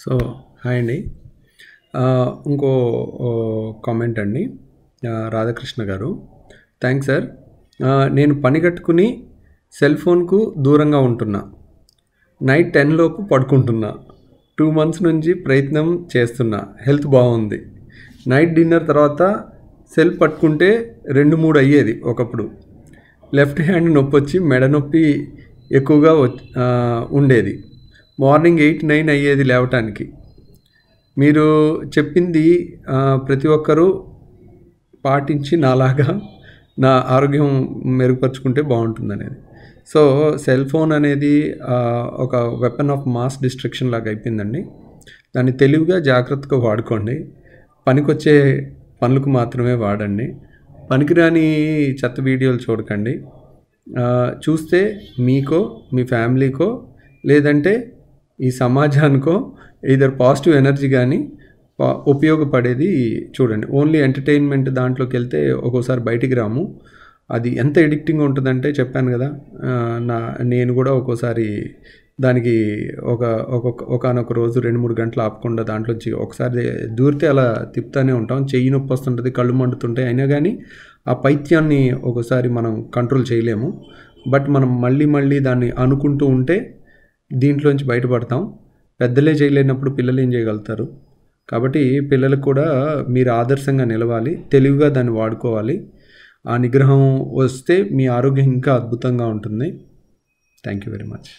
so hi అండి ఇంకో comment అండి రాధాకృష్ణ గారు థ్యాంక్స్ సార్ నేను పని కట్టుకుని సెల్ ఫోన్కు దూరంగా ఉంటున్నా నైట్ టెన్ లోపు పడుకుంటున్నా టూ మంత్స్ నుంచి ప్రయత్నం చేస్తున్నా హెల్త్ బాగుంది నైట్ డిన్నర్ తర్వాత సెల్ పట్టుకుంటే రెండు మూడు అయ్యేది ఒకప్పుడు లెఫ్ట్ హ్యాండ్ నొప్పి వచ్చి మెడ నొప్పి ఎక్కువగా ఉండేది మార్నింగ్ ఎయిట్ నైన్ అయ్యేది లేవటానికి మీరు చెప్పింది ప్రతి ఒక్కరూ పాటించి నాలాగా నా ఆరోగ్యం మెరుగుపరుచుకుంటే బాగుంటుంది అనేది సో సెల్ ఫోన్ అనేది ఒక వెపన్ ఆఫ్ మాస్ డిస్ట్రక్షన్ లాగా అయిపోయిందండి దాన్ని తెలివిగా జాగ్రత్తగా వాడుకోండి పనికొచ్చే పనులకు మాత్రమే వాడండి పనికిరాని చెత్త వీడియోలు చూడకండి చూస్తే మీకో మీ ఫ్యామిలీకో లేదంటే ఈ సమాజానికో ఇదర్ పాజిటివ్ ఎనర్జీ కానీ ఉపయోగపడేది చూడండి ఓన్లీ ఎంటర్టైన్మెంట్ దాంట్లోకి వెళ్తే ఒక్కోసారి బయటికి రాము అది ఎంత ఎడిక్టింగ్ ఉంటుందంటే చెప్పాను కదా నా నేను కూడా ఒక్కోసారి దానికి ఒక ఒకనొక రోజు రెండు మూడు గంటలు ఆపకుండా దాంట్లోంచి ఒకసారి దూరితే అలా తిప్పుతూనే ఉంటాం చెయ్యి నొప్పి వస్తుంటుంది కళ్ళు మండుతుంటాయి అయినా కానీ ఆ పైత్యాన్ని ఒకసారి మనం కంట్రోల్ చేయలేము బట్ మనం మళ్ళీ మళ్ళీ దాన్ని అనుకుంటూ ఉంటే దీంట్లోంచి బయటపడతాం పెద్దలే చేయలేనప్పుడు పిల్లలు ఏం చేయగలుగుతారు కాబట్టి పిల్లలకు కూడా మీరు ఆదర్శంగా నిలవాలి తెలివిగా దాన్ని వాడుకోవాలి ఆ నిగ్రహం వస్తే మీ ఆరోగ్యం ఇంకా అద్భుతంగా ఉంటుంది థ్యాంక్ యూ వెరీ మచ్